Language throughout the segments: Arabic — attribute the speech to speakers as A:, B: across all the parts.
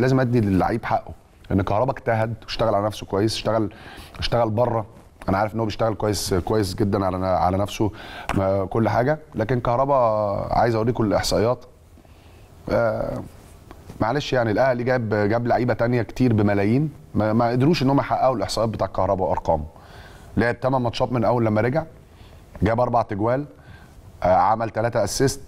A: لازم ادي للعيب حقه لان كهربا اجتهد واشتغل على نفسه كويس اشتغل اشتغل بره انا عارف ان هو بيشتغل كويس كويس جدا على على نفسه كل حاجه لكن كهربا عايز اوريكم الاحصائيات آه، معلش يعني الاهلي جاب جاب لعيبه تانية كتير بملايين ما, ما قدروش ان هم يحققوا الاحصائيات بتاع كهربا وارقامه لعب 8 ماتشات من اول لما رجع جاب اربع تجوال آه، عمل ثلاثة اسيست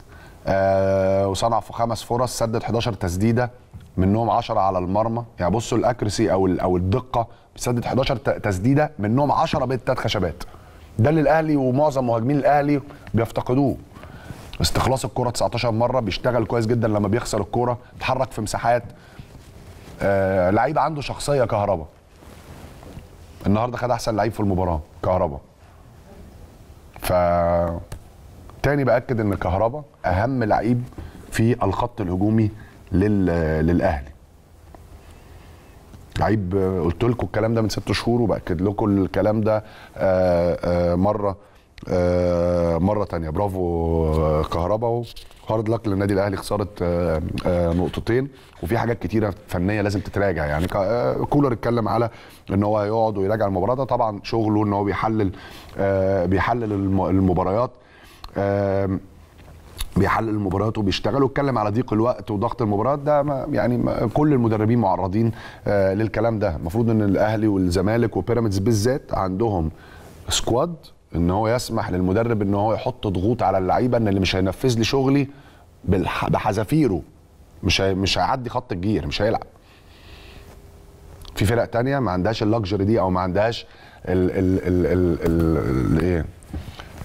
A: آه، وصنع في خمس فرص سدد 11 تسديده منهم 10 على المرمى يعني بصوا الاكرسي او او الدقه سدد 11 تسديده منهم 10 بالثلاث خشبات ده اللي الاهلي ومعظم مهاجمين الاهلي بيفتقدوه استخلاص الكرة 19 مره بيشتغل كويس جدا لما بيخسر الكرة بيتحرك في مساحات آه لعيب عنده شخصيه كهربا النهارده خد احسن لعيب في المباراه كهربا ف تاني باكد ان كهربا اهم لعيب في الخط الهجومي لل... للاهلي لعيب قلت لكم الكلام ده من ست شهور وباكد لكم الكلام ده آه، آه، مره آه، مره تانية برافو كهربا هارد لك للنادي الاهلي خساره نقطتين وفي حاجات كتيره فنيه لازم تتراجع يعني كولر اتكلم على ان هو هيقعد ويراجع المباراه ده طبعا شغله ان هو بيحلل بيحلل المباريات بيحلل المباريات وبيشتغل واتكلم على ضيق الوقت وضغط المباريات ده ما يعني ما كل المدربين معرضين آه للكلام ده المفروض ان الاهلي والزمالك وبيراميدز بالذات عندهم سكواد ان هو يسمح للمدرب ان هو يحط ضغوط على اللعيبه ان اللي مش هينفذ لي شغلي بحذافيره مش هي مش هيعدي خط الجير مش هيلعب في فرق تانية ما عندهاش اللكجري دي او ما عندهاش ال ال ال ال, ال, ال, ال, ال, ال, ال, ال, ال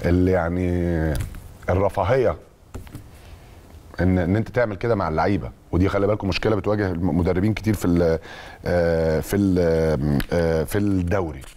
A: اللي يعني الرفاهيه ان ان انت تعمل كده مع اللعيبه ودي خلي بالكم مشكله بتواجه مدربين كتير في الـ آه، في الـ آه، في الدوري